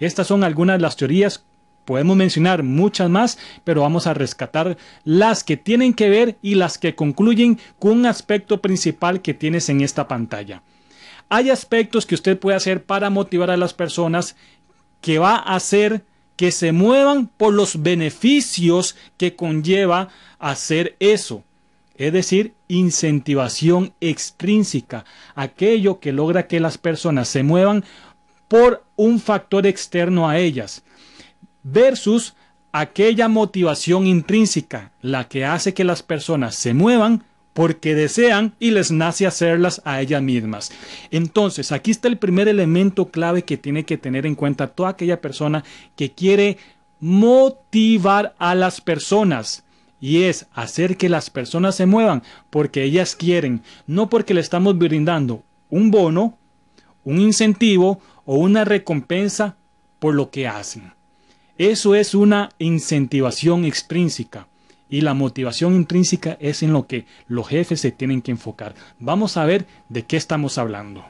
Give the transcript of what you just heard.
Estas son algunas de las teorías Podemos mencionar muchas más, pero vamos a rescatar las que tienen que ver y las que concluyen con un aspecto principal que tienes en esta pantalla. Hay aspectos que usted puede hacer para motivar a las personas que va a hacer que se muevan por los beneficios que conlleva hacer eso. Es decir, incentivación extrínseca, aquello que logra que las personas se muevan por un factor externo a ellas, versus aquella motivación intrínseca, la que hace que las personas se muevan porque desean y les nace hacerlas a ellas mismas. Entonces, aquí está el primer elemento clave que tiene que tener en cuenta toda aquella persona que quiere motivar a las personas. Y es hacer que las personas se muevan porque ellas quieren, no porque le estamos brindando un bono, un incentivo o una recompensa por lo que hacen. Eso es una incentivación extrínseca y la motivación intrínseca es en lo que los jefes se tienen que enfocar. Vamos a ver de qué estamos hablando.